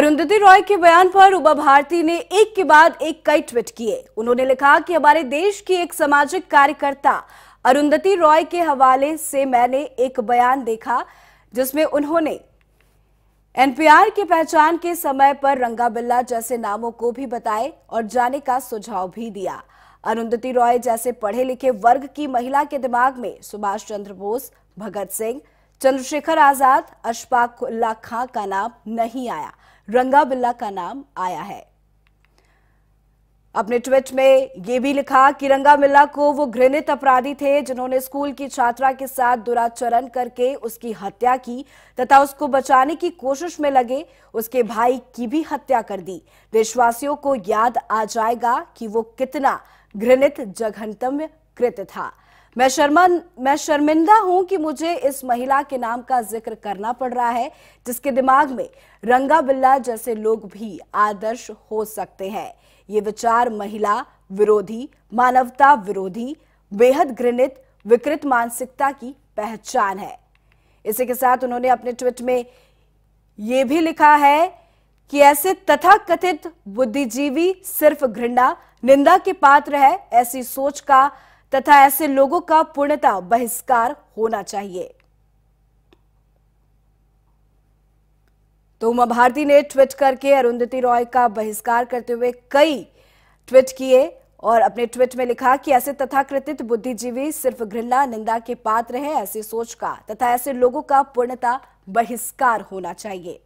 अरुंधति रॉय के बयान पर उबा भारती ने एक के बाद एक कई ट्वीट किए उन्होंने लिखा कि हमारे देश की एक सामाजिक कार्यकर्ता अरुंधति रॉय के हवाले से मैंने एक बयान देखा जिसमें उन्होंने एनपीआर की पहचान के समय पर रंगा बिल्ला जैसे नामों को भी बताए और जाने का सुझाव भी दिया अरुंधति रॉय जैसे पढ़े लिखे वर्ग की महिला के दिमाग में सुभाष चंद्र बोस भगत सिंह चंद्रशेखर आजाद अशफाक उल्ला खां का नाम नहीं आया रंगा बिल्ला का नाम आया है अपने ट्वीट में यह भी लिखा कि रंगा मिल्ला को वो घृणित अपराधी थे जिन्होंने स्कूल की छात्रा के साथ दुराचरण करके उसकी हत्या की तथा उसको बचाने की कोशिश में लगे उसके भाई की भी हत्या कर दी देशवासियों को याद आ जाएगा कि वो कितना घृणित जघन्यतम कृत था मैं शर्मन मैं शर्मिंदा हूं कि मुझे इस महिला के नाम का जिक्र करना पड़ रहा है जिसके दिमाग में रंगा बिल्ला जैसे लोग भी आदर्श हो सकते हैं ये विचार महिला विरोधी मानवता विरोधी बेहद घृणित विकृत मानसिकता की पहचान है इसी के साथ उन्होंने अपने ट्वीट में ये भी लिखा है कि ऐसे तथा कथित बुद्धिजीवी सिर्फ घृणा निंदा के पात्र है ऐसी सोच का तथा ऐसे लोगों का पूर्णता बहिष्कार होना चाहिए तो उमा भारती ने ट्वीट करके अरुंधति रॉय का बहिष्कार करते हुए कई ट्वीट किए और अपने ट्वीट में लिखा कि ऐसे तथाकृतित बुद्धिजीवी सिर्फ घृणा निंदा के पात्र हैं ऐसी सोच का तथा ऐसे लोगों का पूर्णता बहिष्कार होना चाहिए